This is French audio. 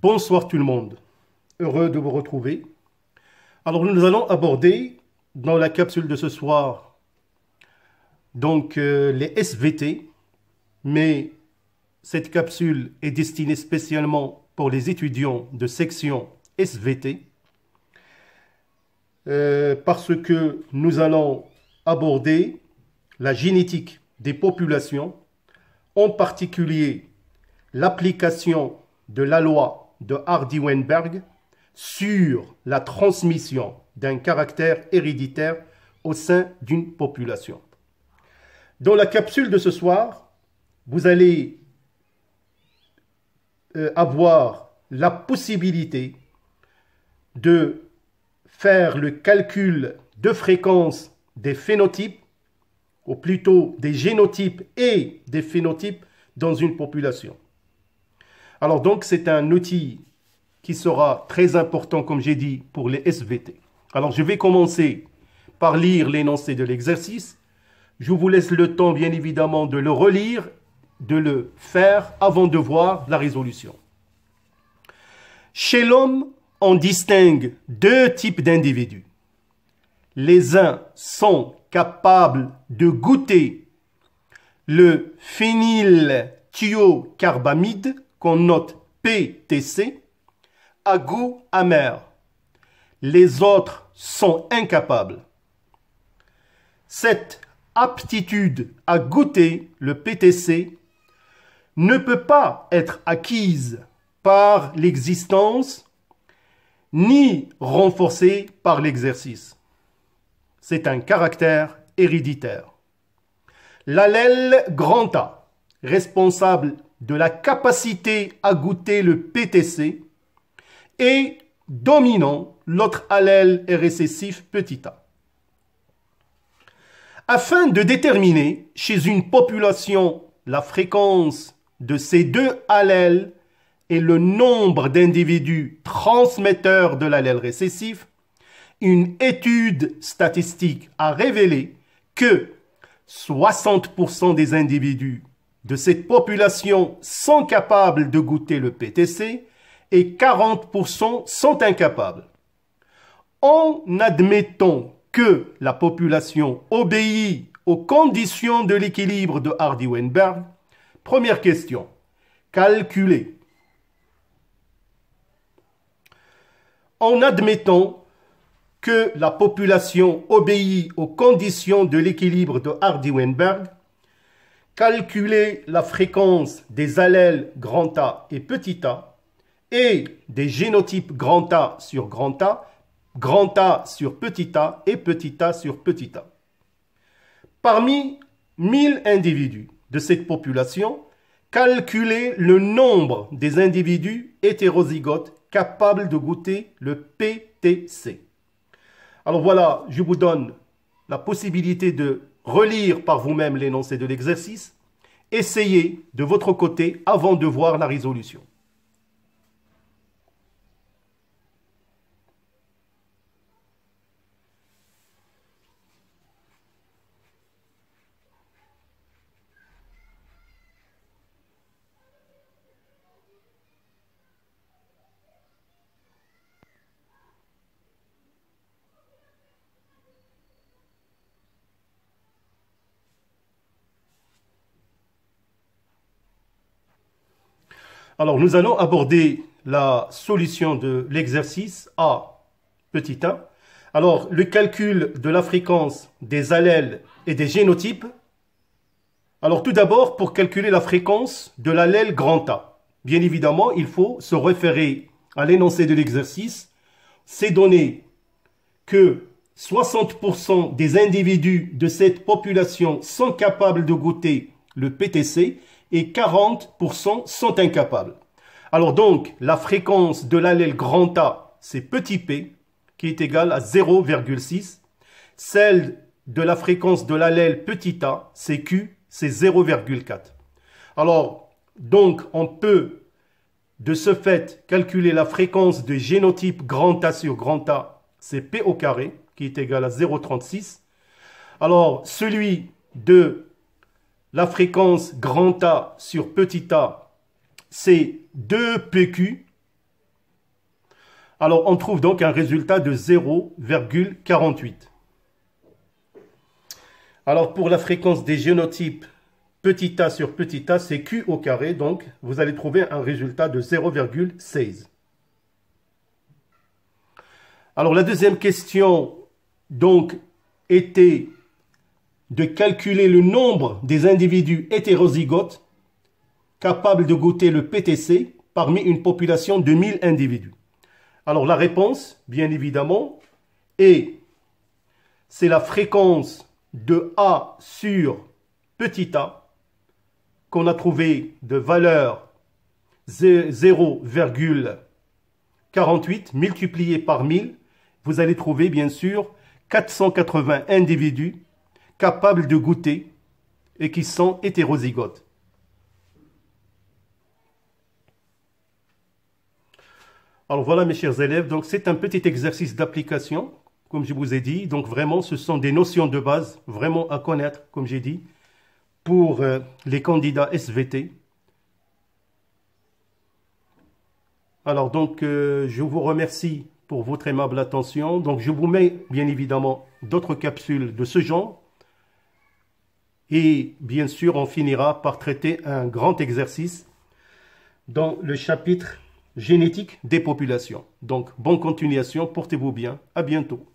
Bonsoir tout le monde, heureux de vous retrouver. Alors nous allons aborder dans la capsule de ce soir donc euh, les SVT, mais cette capsule est destinée spécialement pour les étudiants de section SVT euh, parce que nous allons aborder la génétique des populations, en particulier l'application de la loi de Hardy Weinberg sur la transmission d'un caractère héréditaire au sein d'une population. Dans la capsule de ce soir, vous allez euh, avoir la possibilité de faire le calcul de fréquence des phénotypes, ou plutôt des génotypes et des phénotypes dans une population. Alors donc, c'est un outil qui sera très important, comme j'ai dit, pour les SVT. Alors, je vais commencer par lire l'énoncé de l'exercice. Je vous laisse le temps, bien évidemment, de le relire, de le faire avant de voir la résolution. Chez l'homme, on distingue deux types d'individus. Les uns sont capables de goûter le phénylthiocarbamide qu'on note PTC, à goût amer. Les autres sont incapables. Cette aptitude à goûter le PTC ne peut pas être acquise par l'existence ni renforcée par l'exercice. C'est un caractère héréditaire. L'allèle grand A, responsable de la capacité à goûter le PTC et dominant l'autre allèle récessif petit a. Afin de déterminer chez une population la fréquence de ces deux allèles et le nombre d'individus transmetteurs de l'allèle récessif, une étude statistique a révélé que 60% des individus de cette population sont capables de goûter le PTC et 40% sont incapables. En admettant que la population obéit aux conditions de l'équilibre de Hardy-Weinberg, première question, calculer. En admettant que la population obéit aux conditions de l'équilibre de Hardy-Weinberg, calculer la fréquence des allèles grand A et petit a et des génotypes grand A sur grand A, grand A sur petit a et petit a sur petit a. Parmi 1000 individus de cette population, calculer le nombre des individus hétérozygotes capables de goûter le PTC. Alors voilà, je vous donne la possibilité de relire par vous-même l'énoncé de l'exercice, essayez de votre côté avant de voir la résolution. Alors, nous allons aborder la solution de l'exercice A petit a. Alors, le calcul de la fréquence des allèles et des génotypes. Alors, tout d'abord, pour calculer la fréquence de l'allèle grand A, bien évidemment, il faut se référer à l'énoncé de l'exercice. C'est donné que 60% des individus de cette population sont capables de goûter le PTC et 40% sont incapables. Alors donc, la fréquence de l'allèle grand A, c'est petit p, qui est égal à 0,6. Celle de la fréquence de l'allèle petit a, c'est q, c'est 0,4. Alors, donc, on peut de ce fait calculer la fréquence de génotype grand A sur grand A, c'est p au carré, qui est égal à 0,36. Alors, celui de la fréquence grand A sur petit a, c'est 2pq. Alors, on trouve donc un résultat de 0,48. Alors, pour la fréquence des génotypes petit a sur petit a, c'est q au carré. Donc, vous allez trouver un résultat de 0,16. Alors, la deuxième question, donc, était de calculer le nombre des individus hétérozygotes capables de goûter le PTC parmi une population de 1000 individus Alors la réponse, bien évidemment, est c'est la fréquence de A sur petit a qu'on a trouvé de valeur 0,48 multiplié par 1000, vous allez trouver bien sûr 480 individus capables de goûter et qui sont hétérozygotes. Alors voilà mes chers élèves, donc c'est un petit exercice d'application, comme je vous ai dit. Donc vraiment, ce sont des notions de base, vraiment à connaître, comme j'ai dit, pour euh, les candidats SVT. Alors donc, euh, je vous remercie pour votre aimable attention. Donc je vous mets bien évidemment d'autres capsules de ce genre et bien sûr, on finira par traiter un grand exercice dans le chapitre génétique des populations. Donc, bonne continuation, portez-vous bien, à bientôt.